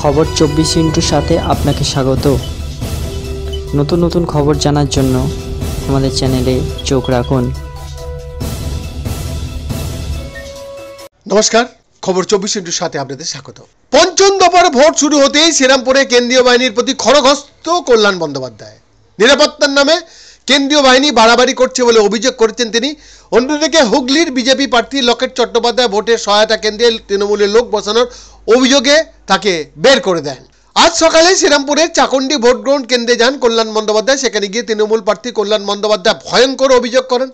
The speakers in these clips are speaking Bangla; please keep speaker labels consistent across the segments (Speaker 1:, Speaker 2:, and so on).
Speaker 1: খবর চব্বিশ ইন্টুর সাথে আপনাকে স্বাগত নতুন নতুন খবর জানার জন্য আমাদের চ্যানেলে চোখ রাখুন নমস্কার খবর চব্বিশ ইন্টুর সাথে আপনাদের স্বাগত পঞ্চম দফার ভোট শুরু হতেই শ্রীরামপুরে কেন্দ্রীয় বাহিনীর প্রতি খড়গস্ত কল্যাণ বন্দ্যোপাধ্যায় নিরাপত্তার নামে কেন্দ্রীয় বাহিনী বাড়াবাড়ি করছে বলে অভিযোগ করেছেন তিনি অন্যদিকে হুগলির বিজেপি প্রার্থী লকেট চট্টোপাধ্যায় ভোটের সহায়তা কেন্দ্রে তৃণমূলের লোক বসানোর অভিযোগে তাকে বের করে দেন আজ সকালে শ্রীরামপুরের চাকন্ডি ভোট গ্রহণ কেন্দ্রে যান কল্যাণ বন্দ্যোপাধ্যায় সেখানে গিয়ে তৃণমূল প্রার্থী কল্যাণ বন্দ্যোপাধ্যায় ভয়ঙ্কর অভিযোগ করেন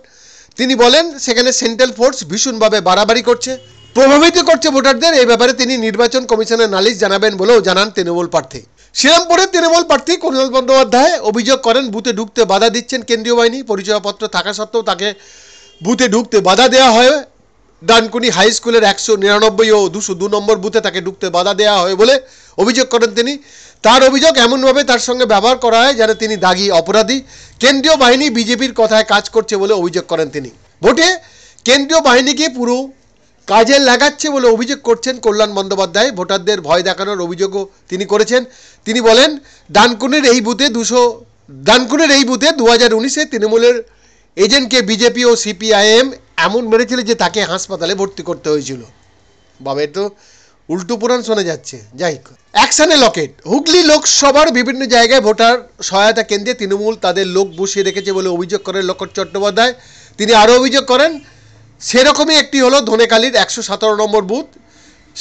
Speaker 1: তিনি বলেন সেখানে সেন্ট্রাল ফোর্স ভীষণভাবে বাড়াবাড়ি করছে প্রভাবিত করছে ভোটারদের এই ব্যাপারে তিনি নির্বাচন কমিশনের নালিশ জানাবেন বলেও জানান তৃণমূল প্রার্থী শ্রীরামপুরের তৃণমূল প্রার্থী কল্যাণ বন্দ্যোপাধ্যায় অভিযোগ করেন বুথে ঢুকতে বাধা দিচ্ছেন কেন্দ্রীয় বাহিনী পরিচয়পত্র থাকা সত্ত্বেও তাকে বুথে ঢুকতে বাধা দেওয়া হয় ডানকুনি হাই স্কুলের একশো নিরানব্বই ও দুশো দু নম্বর বুথে তাকে ঢুকতে বাধা দেওয়া হয় বলে অভিযোগ করেন তিনি তার অভিযোগ এমনভাবে তার সঙ্গে ব্যবহার করা হয় যেন তিনি দাগি অপরাধী কেন্দ্রীয় বাহিনী বিজেপির কথায় কাজ করছে বলে অভিযোগ করেন তিনি ভোটে কেন্দ্রীয় বাহিনীকে পুরো কাজে লাগাচ্ছে বলে অভিযোগ করছেন কল্যাণ বন্দ্যোপাধ্যায় ভোটারদের ভয় দেখানোর অভিযোগও তিনি করেছেন তিনি বলেন ডানকুনির এই বুথে দুশো ডানকুনের এই বুথে দু হাজার উনিশে তৃণমূলের এজেন্টকে বিজেপি ও সিপিআইএম এমন মেরেছিল যে তাকে হাসপাতালে ভর্তি করতে হয়েছিল বাবা তো উল্টো পুরাণ শোনা যাচ্ছে যাই অ্যাকশানে লকেট হুগলি লোকসভার বিভিন্ন জায়গায় ভোটার সহায়তা কেন্দ্রে তৃণমূল তাদের লোক বসিয়ে রেখেছে বলে অভিযোগ করেন লকট চট্টোপাধ্যায় তিনি আরও অভিযোগ করেন সেরকমই একটি হলো ধনেকালীর একশো সতেরো নম্বর বুথ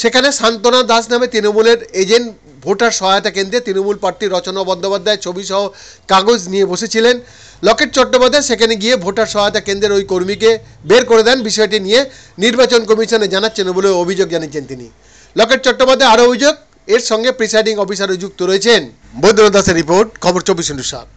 Speaker 1: সেখানে সান্ত্বনা দাস নামে তৃণমূলের এজেন্ট ভোটার সহায়তা কেন্দ্রে তৃণমূল প্রার্থী রচনা বন্দ্যোপাধ্যায় ছবিসহ কাগজ নিয়ে বসেছিলেন লকেট চট্টোপাধ্যায় সেখানে গিয়ে ভোটার সহায়তা কেন্দ্রের ওই কর্মীকে বের করে দেন বিষয়টি নিয়ে নির্বাচন কমিশনে জানাচ্ছেন বলে অভিযোগ জানিয়েছেন তিনি লকেট চট্টোপাধ্যায় আরও অভিযোগ এর সঙ্গে প্রিসাইডিং অফিসারও যুক্ত রয়েছেন বৈদ্যনাথ দাসের রিপোর্ট খবর চব্বিশ ইন্টু সাত